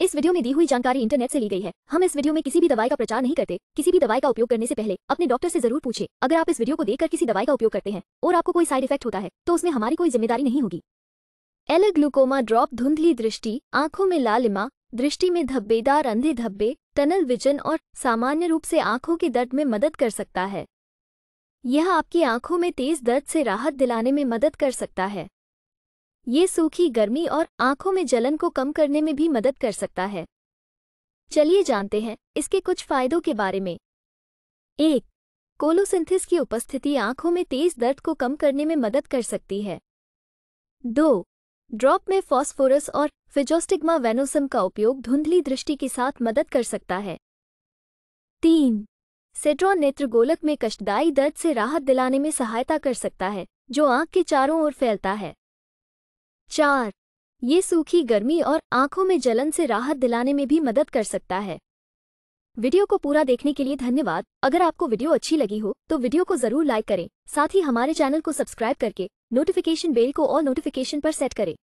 इस वीडियो में दी हुई जानकारी इंटरनेट से ली गई है हम इस वीडियो में किसी भी दवाई का प्रचार नहीं करते किसी भी दवाई का उपयोग करने से पहले अपने डॉक्टर से जरूर पूछे अगर आप इस वीडियो को देखकर किसी दवाई का उपयोग करते हैं और आपको कोई साइड इफेक्ट होता है तो उसमें हमारी कोई जिम्मेदारी नहीं होगी एल ग्लूकोमा ड्रॉप धुंधली दृष्टि आंखों में लालिमा दृष्टि में धब्बेदार अंधे धब्बे टनल विजन और सामान्य रूप से आंखों के दर्द में मदद कर सकता है यह आपकी आंखों में तेज दर्द से राहत दिलाने में मदद कर सकता है ये सूखी गर्मी और आंखों में जलन को कम करने में भी मदद कर सकता है चलिए जानते हैं इसके कुछ फायदों के बारे में एक कोलोसिंथिस की उपस्थिति आंखों में तेज दर्द को कम करने में मदद कर सकती है दो ड्रॉप में फॉस्फोरस और फिजोस्टिग्मा वेनोसम का उपयोग धुंधली दृष्टि के साथ मदद कर सकता है तीन सेट्रॉन नेत्र गोलक में कष्टदायी दर्द से राहत दिलाने में सहायता कर सकता है जो आंख के चारों ओर फैलता है चार ये सूखी गर्मी और आंखों में जलन से राहत दिलाने में भी मदद कर सकता है वीडियो को पूरा देखने के लिए धन्यवाद अगर आपको वीडियो अच्छी लगी हो तो वीडियो को जरूर लाइक करें साथ ही हमारे चैनल को सब्सक्राइब करके नोटिफिकेशन बेल को और नोटिफिकेशन पर सेट करें